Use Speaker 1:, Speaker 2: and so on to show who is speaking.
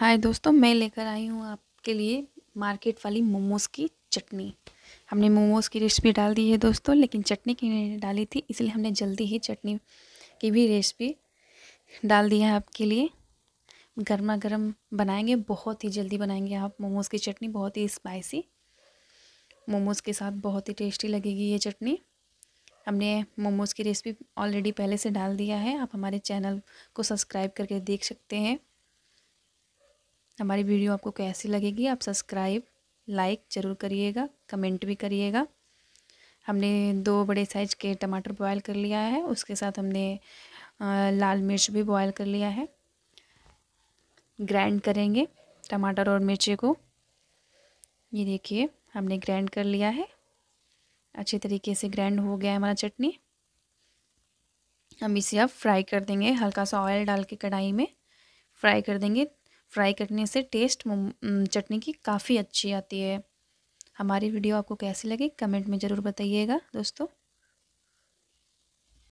Speaker 1: हाय दोस्तों मैं लेकर आई हूँ आपके लिए मार्केट वाली मोमोज़ की चटनी हमने मोमोज़ की रेसिपी डाल दी है दोस्तों लेकिन चटनी की नहीं डाली थी इसलिए हमने जल्दी ही चटनी की भी रेसिपी डाल दी है आपके लिए गर्मा गर्म बनाएंगे बहुत ही जल्दी बनाएंगे आप मोमोज़ की चटनी बहुत ही स्पाइसी मोमोज़ के साथ बहुत ही टेस्टी लगेगी ये चटनी हमने मोमोज़ की रेसिपी ऑलरेडी पहले से डाल दिया है आप हमारे चैनल को सब्सक्राइब करके देख सकते हैं हमारी वीडियो आपको कैसी लगेगी आप सब्सक्राइब लाइक ज़रूर करिएगा कमेंट भी करिएगा हमने दो बड़े साइज के टमाटर बॉयल कर लिया है उसके साथ हमने लाल मिर्च भी बॉयल कर लिया है ग्राइंड करेंगे टमाटर और मिर्ची को ये देखिए हमने ग्राइंड कर लिया है अच्छे तरीके से ग्राइंड हो गया है हमारा चटनी हम इसे अब फ्राई कर देंगे हल्का सा ऑयल डाल के कढ़ाई में फ्राई कर देंगे फ्राई करने से टेस्ट चटनी की काफ़ी अच्छी आती है हमारी वीडियो आपको कैसी लगी कमेंट में ज़रूर बताइएगा दोस्तों